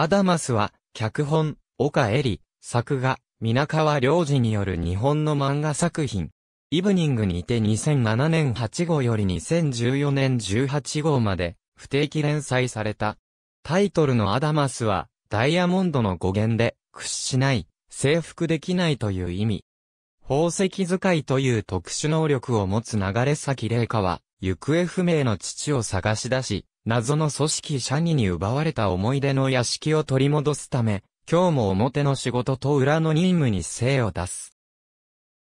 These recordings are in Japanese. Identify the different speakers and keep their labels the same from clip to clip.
Speaker 1: アダマスは、脚本、岡恵里、作画、皆川良二による日本の漫画作品。イブニングにて2007年8号より2014年18号まで不定期連載された。タイトルのアダマスはダイヤモンドの語源で屈しない、征服できないという意味。宝石使いという特殊能力を持つ流れ先麗華は行方不明の父を探し出し、謎の組織シャニに奪われた思い出の屋敷を取り戻すため、今日も表の仕事と裏の任務に精を出す。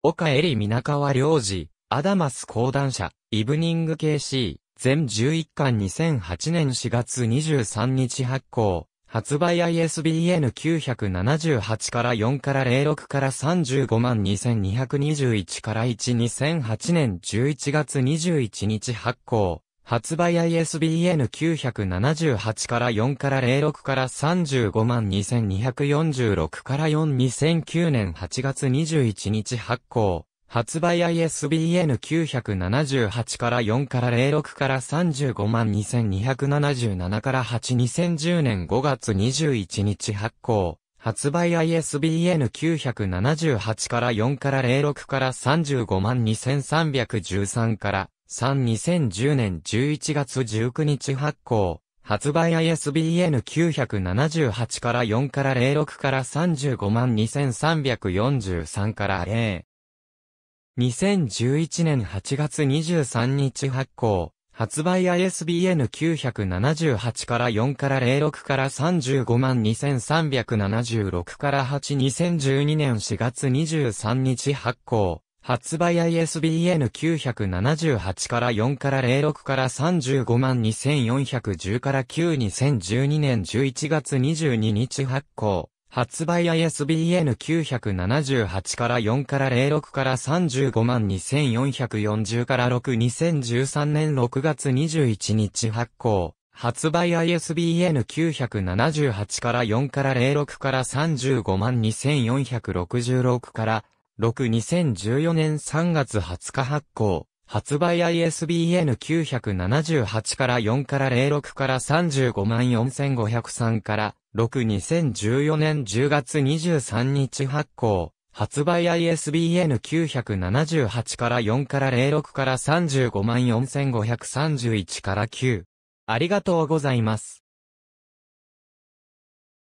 Speaker 1: 岡恵里皆川良二、アダマス講談社、イブニング KC、全11巻2008年4月23日発行、発売 ISBN978 から4から06から35万2221から12008年11月21日発行、発売 ISBN978 から4から06から35万2246から4 2009年8月21日発行。発売 ISBN978 から4から06から35万2277から8 2010年5月21日発行。発売 ISBN978 から4から06から35万2313から32010年11月19日発行、発売 ISBN 978から4から06から35 2343から A。2011年8月23日発行、発売 ISBN 978から4から06から35 2376から8 2012年4月23日発行、発売 ISBN978 から4から06から35万2410から92012年11月22日発行。発売 ISBN978 から4から06から35万2440から62013年6月21日発行。発売 ISBN978 から4から06から35万2466から6-2014年3月20日発行。発売 ISBN978 から4から06から354,503から6-2014年10月23日発行。発売 ISBN978 から4から06から354,531から9。ありがとうございます。